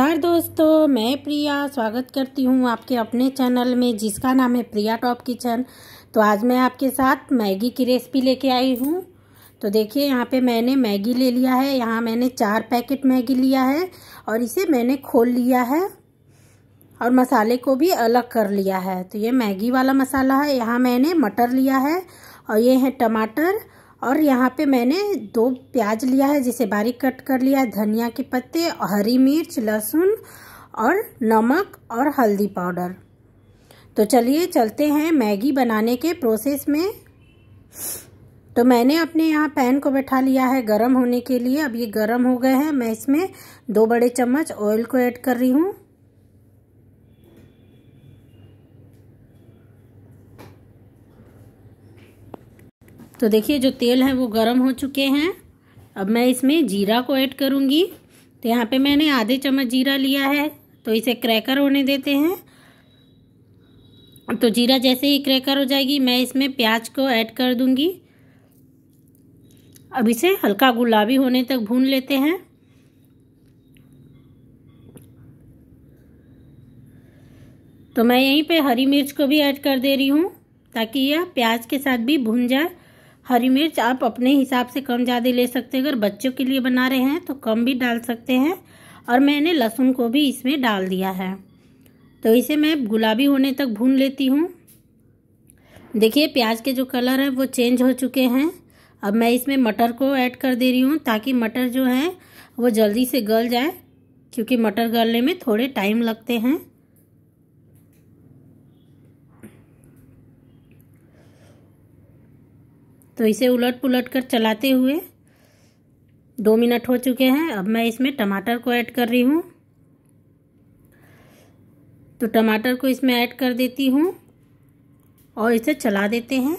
नमस्कार दोस्तों मैं प्रिया स्वागत करती हूँ आपके अपने चैनल में जिसका नाम है प्रिया टॉप किचन तो आज मैं आपके साथ मैगी की रेसिपी लेके आई हूँ तो देखिए यहाँ पे मैंने मैगी ले लिया है यहाँ मैंने चार पैकेट मैगी लिया है और इसे मैंने खोल लिया है और मसाले को भी अलग कर लिया है तो ये मैगी वाला मसाला है यहाँ मैंने मटर लिया है और ये है टमाटर और यहाँ पे मैंने दो प्याज लिया है जिसे बारीक कट कर लिया है धनिया के पत्ते हरी मिर्च लहसुन और नमक और हल्दी पाउडर तो चलिए चलते हैं मैगी बनाने के प्रोसेस में तो मैंने अपने यहाँ पैन को बैठा लिया है गरम होने के लिए अब ये गरम हो गए हैं मैं इसमें दो बड़े चम्मच ऑयल को ऐड कर रही हूँ तो देखिए जो तेल है वो गर्म हो चुके हैं अब मैं इसमें जीरा को ऐड करूँगी तो यहाँ पे मैंने आधे चम्मच जीरा लिया है तो इसे क्रैकर होने देते हैं तो जीरा जैसे ही क्रैकर हो जाएगी मैं इसमें प्याज को ऐड कर दूँगी अब इसे हल्का गुलाबी होने तक भून लेते हैं तो मैं यहीं पे हरी मिर्च को भी ऐड कर दे रही हूँ ताकि यह प्याज के साथ भी भून जाए हरी मिर्च आप अपने हिसाब से कम ज़्यादा ले सकते हैं अगर बच्चों के लिए बना रहे हैं तो कम भी डाल सकते हैं और मैंने लहसुन को भी इसमें डाल दिया है तो इसे मैं गुलाबी होने तक भून लेती हूँ देखिए प्याज के जो कलर है वो चेंज हो चुके हैं अब मैं इसमें मटर को ऐड कर दे रही हूँ ताकि मटर जो है वो जल्दी से गल जाए क्योंकि मटर गलने में थोड़े टाइम लगते हैं तो इसे उलट पुलट कर चलाते हुए दो मिनट हो चुके हैं अब मैं इसमें टमाटर को ऐड कर रही हूँ तो टमाटर को इसमें ऐड कर देती हूँ और इसे चला देते हैं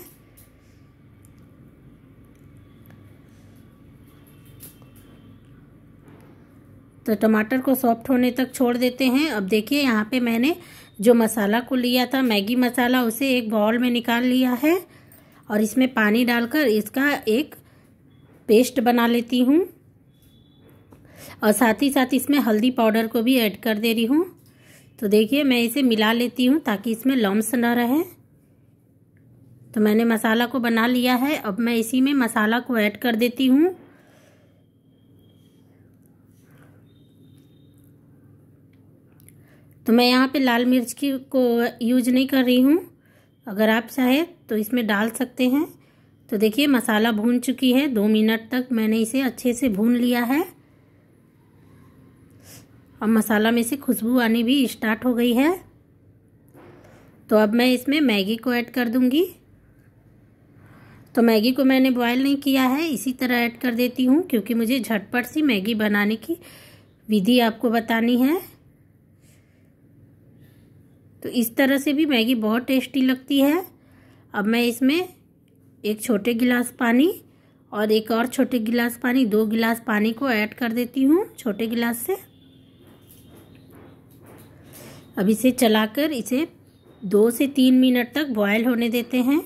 तो टमाटर को सॉफ्ट होने तक छोड़ देते हैं अब देखिए यहाँ पे मैंने जो मसाला को लिया था मैगी मसाला उसे एक बॉल में निकाल लिया है और इसमें पानी डालकर इसका एक पेस्ट बना लेती हूँ और साथ ही साथ इसमें हल्दी पाउडर को भी ऐड कर दे रही हूँ तो देखिए मैं इसे मिला लेती हूँ ताकि इसमें लम्स ना रहे तो मैंने मसाला को बना लिया है अब मैं इसी में मसाला को ऐड कर देती हूँ तो मैं यहाँ पे लाल मिर्च की को यूज नहीं कर रही हूँ अगर आप चाहे तो इसमें डाल सकते हैं तो देखिए मसाला भून चुकी है दो मिनट तक मैंने इसे अच्छे से भून लिया है और मसाला में से खुशबू आनी भी स्टार्ट हो गई है तो अब मैं इसमें मैगी को ऐड कर दूंगी तो मैगी को मैंने बॉयल नहीं किया है इसी तरह ऐड कर देती हूँ क्योंकि मुझे झटपट सी मैगी बनाने की विधि आपको बतानी है तो इस तरह से भी मैगी बहुत टेस्टी लगती है अब मैं इसमें एक छोटे गिलास पानी और एक और छोटे गिलास पानी दो गिलास पानी को ऐड कर देती हूँ छोटे गिलास से अब इसे चलाकर इसे दो से तीन मिनट तक बॉयल होने देते हैं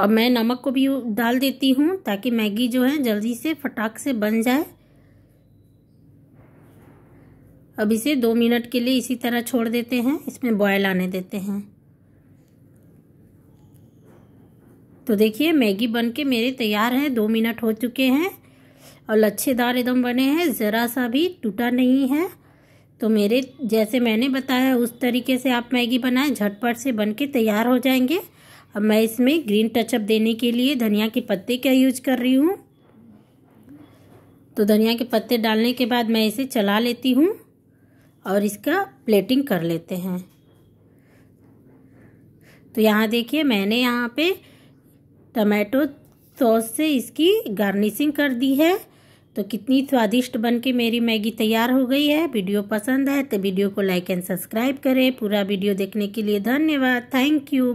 और मैं नमक को भी डाल देती हूँ ताकि मैगी जो है जल्दी से फटाक से बन जाए अब इसे दो मिनट के लिए इसी तरह छोड़ देते हैं इसमें बॉयल आने देते हैं तो देखिए मैगी बन के मेरे तैयार हैं दो मिनट हो चुके हैं और लच्छेदार एकदम बने हैं ज़रा सा भी टूटा नहीं है तो मेरे जैसे मैंने बताया उस तरीके से आप मैगी बनाएं झटपट से बन के तैयार हो जाएंगे अब मैं इसमें ग्रीन टचअप देने के लिए धनिया के पत्ते का यूज कर रही हूँ तो धनिया के पत्ते डालने के बाद मैं इसे चला लेती हूँ और इसका प्लेटिंग कर लेते हैं तो यहाँ देखिए मैंने यहाँ पे टमाटो सॉस से इसकी गार्निशिंग कर दी है तो कितनी स्वादिष्ट बन के मेरी मैगी तैयार हो गई है वीडियो पसंद है तो वीडियो को लाइक एंड सब्सक्राइब करें पूरा वीडियो देखने के लिए धन्यवाद थैंक यू